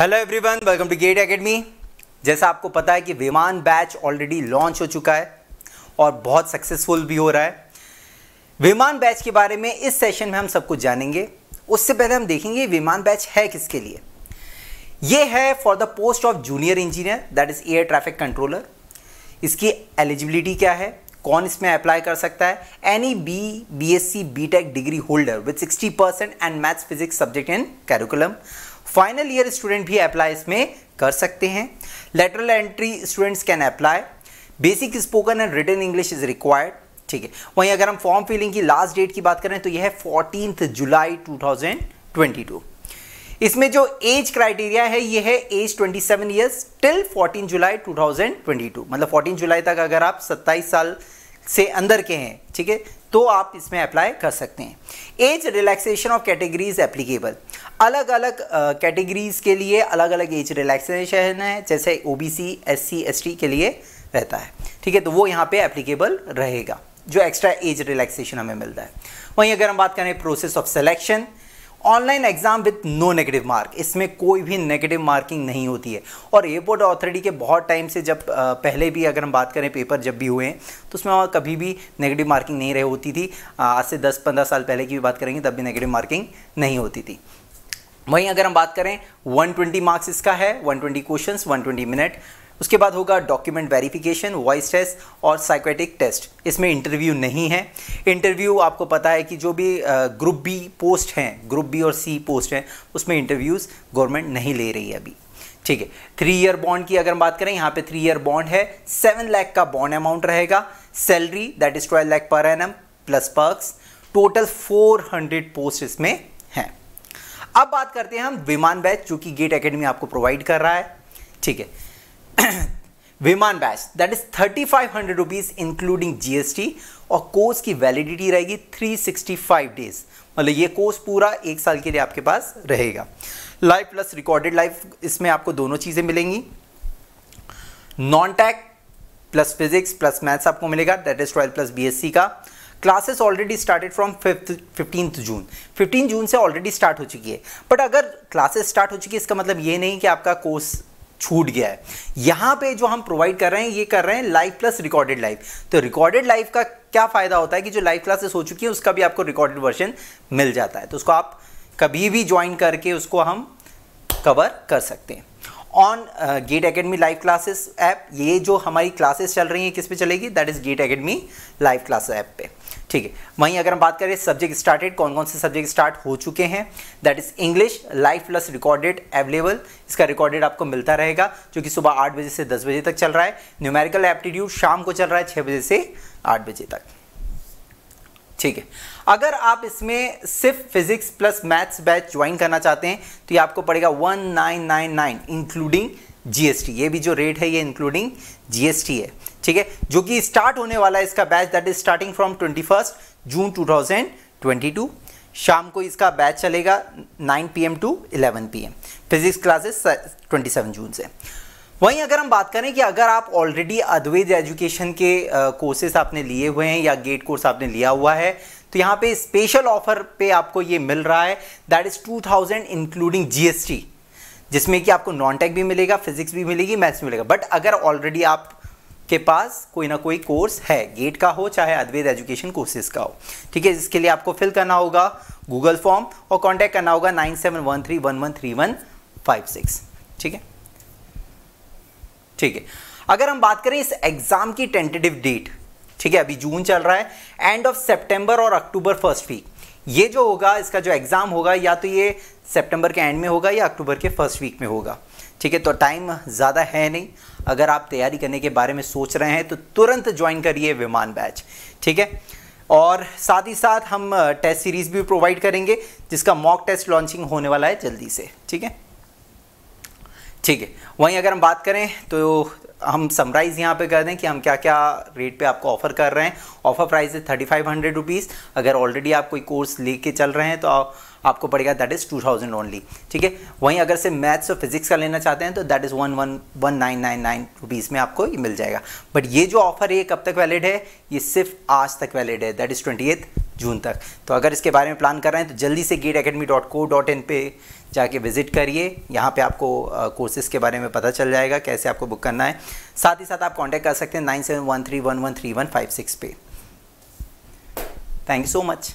hello everyone welcome to GATE Academy जैसा आपको पता है कि विमान बैच ऑलरेडी लॉन्च हो चुका है और बहुत सक्सेसफुल भी हो रहा है विमान बैच के बारे में इस सेशन में हम सब कुछ जानेंगे उससे पहले हम देखेंगे विमान बैच है किसके लिए ये है for the post of junior engineer that is air traffic controller इसकी एलिजिबिलिटी क्या है कौन इसमें अप्लाई कर सकता है any B B S C B tech degree holder with sixty percent and maths physics subject in curriculum final year student भी apply इसमें कर सकते हैं lateral entry students can apply basic spoken and written English is required ठीक है वहीं अगर हम फॉर्म फिलिंग की लास्ट डेट की बात करें तो यह है फोर्टीन जुलाई 2022 इसमें जो एज क्राइटेरिया है यह है age 27 seven years till 14 July 2022 मतलब 14 जुलाई तक अगर आप 27 साल से अंदर के हैं ठीक है तो आप इसमें अप्लाई कर सकते हैं age relaxation of categories applicable अलग अलग कैटेगरीज uh, के लिए अलग अलग एज रिलैक्सेशन है जैसे O B C S C S T के लिए रहता है ठीक है तो वो यहाँ पे एप्लीकेबल रहेगा जो एक्स्ट्रा एज रिलैक्सेशन हमें मिलता है वहीं अगर हम बात करें process of selection online exam with no negative mark इसमें कोई भी नेगेटिव मार्किंग नहीं होती है और एयरपोर्ट अथॉरिटी के बहुत टाइम से जब पहले भी अगर हम बात करें पेपर जब भी हुए हैं तो उसमें कभी भी नेगेटिव मार्किंग नहीं रही होती थी आज से दस पंद्रह साल पहले की भी बात करेंगे तब भी नेगेटिव मार्किंग नहीं होती थी वहीं अगर हम बात करें 120 मार्क्स इसका है 120 क्वेश्चंस 120 मिनट उसके बाद होगा डॉक्यूमेंट वेरिफिकेशन वॉइस टेस्ट और साइकोटिक टेस्ट इसमें इंटरव्यू नहीं है इंटरव्यू आपको पता है कि जो भी ग्रुप बी पोस्ट हैं ग्रुप बी और सी पोस्ट हैं उसमें इंटरव्यूज़ गवर्नमेंट नहीं ले रही है अभी ठीक है थ्री ईयर बॉन्ड की अगर हम बात करें यहाँ पे थ्री ईयर बॉन्ड है सेवन लैख का बॉन्ड अमाउंट रहेगा salary that is twelve lakh per an plus perks total four hundred post इसमें हैं अब बात करते हैं हम विमान बैच जो कि गेट एकेडमी आपको प्रोवाइड कर रहा है ठीक है Vimaan batch that is thirty five hundred rupees including GST और कोर्स की वैलिडिटी रहेगी थ्री सिक्सटी फाइव डेज मतलब ये कोर्स पूरा एक साल के लिए आपके पास रहेगा लाइव प्लस रिकॉर्डेड लाइव इसमें आपको दोनों चीज़ें मिलेंगी non tech plus physics plus maths आपको मिलेगा that is twelve plus B का classes already started from fifth fifteenth June fifteen June से ऑलरेडी स्टार्ट हो चुकी है बट अगर क्लासेस स्टार्ट हो चुकी है इसका मतलब ये नहीं कि आपका कोर्स छूट गया है यहाँ पे जो हम प्रोवाइड कर रहे हैं ये कर रहे हैं लाइव प्लस रिकॉर्डेड लाइव तो रिकॉर्डेड लाइव का क्या फ़ायदा होता है कि जो लाइव क्लासेस हो चुकी है उसका भी आपको रिकॉर्डेड वर्जन मिल जाता है तो उसको आप कभी भी ज्वाइन करके उसको हम कवर कर सकते हैं on GATE Academy live classes app ये जो हमारी क्लासेस चल रही हैं किस पे चलेगी that is GATE Academy live classes app पे ठीक है वहीं अगर हम बात करें सब्जेक्ट स्टार्टेड कौन कौन से सब्जेक्ट स्टार्ट हो चुके हैं that is English life plus recorded available इसका रिकॉर्डेड आपको मिलता रहेगा जो कि सुबह आठ बजे से दस बजे तक चल रहा है न्यूमेरिकल एप्टीट्यूड शाम को चल रहा है छः बजे से आठ बजे तक ठीक है अगर आप इसमें सिर्फ physics plus maths batch join करना चाहते हैं तो ये आपको पड़ेगा one nine nine nine including GST ये भी जो रेट है ये इंक्लूडिंग जीएसटी है ठीक है जो कि स्टार्ट होने वाला है इसका batch that is starting from twenty first June two thousand twenty two शाम को इसका बैच चलेगा nine P M to eleven P M physics classes twenty seven June से वहीं अगर हम बात करें कि अगर आप ऑलरेडी अद्वैत एजुकेशन के कोर्सेस आपने लिए हुए हैं या गेट कोर्स आपने लिया हुआ है तो यहाँ पे स्पेशल ऑफर पे आपको ये मिल रहा है that is two thousand including GST जिसमें कि आपको नॉन टेक भी मिलेगा फिजिक्स भी मिलेगी मैथ्स भी मिलेगा बट अगर ऑलरेडी आप के पास कोई ना कोई कोर्स है गेट का हो चाहे अद्वैत एजुकेशन कोर्सेज का हो ठीक है इसके लिए आपको फिल करना होगा गूगल फॉर्म और कांटेक्ट करना होगा nine seven one three one one three one five six ठीक है ठीक है अगर हम बात करें इस एग्जाम की टेंटेटिव डेट ठीक है अभी जून चल रहा है एंड ऑफ सेप्टेंबर और अक्टूबर फर्स्ट वीक ये जो होगा इसका जो एग्जाम होगा या तो ये सेप्टेम्बर के एंड में होगा या अक्टूबर के फर्स्ट वीक में होगा ठीक है तो टाइम ज़्यादा है नहीं अगर आप तैयारी करने के बारे में सोच रहे हैं तो तुरंत ज्वाइन करिए विमान बैच ठीक है और साथ ही साथ हम टेस्ट सीरीज़ भी प्रोवाइड करेंगे जिसका मॉक टेस्ट लॉन्चिंग होने वाला है जल्दी से ठीक है ठीक है वहीं अगर हम बात करें तो हम समराइज़ यहाँ पे कर दें कि हम क्या क्या रेट पे आपको ऑफ़र कर रहे हैं ऑफ़र प्राइस है थर्टी फाइव हंड्रेड रुपीज़ अगर ऑलरेडी आप कोई कोर्स लेके चल रहे हैं तो आपको पड़ेगा that is two thousand only ठीक है वहीं अगर से मैथ्स और फिजिक्स का लेना चाहते हैं तो that is one one one nine nine nine rupees में आपको ये मिल जाएगा बट ये जो ऑफर है कब तक वैलिड है ये सिर्फ आज तक वैलिड है दैट इज़ ट्वेंटी जून तक तो अगर इसके बारे में प्लान कर रहे हैं तो जल्दी से GATE Academy dot co dot in पर जाके विजिट करिए यहाँ पे आपको कोर्सेज़ के बारे में पता चल जाएगा कैसे आपको बुक करना है साथ ही साथ आप कांटेक्ट कर सकते हैं nine seven one three one one three one five six पे थैंक यू सो मच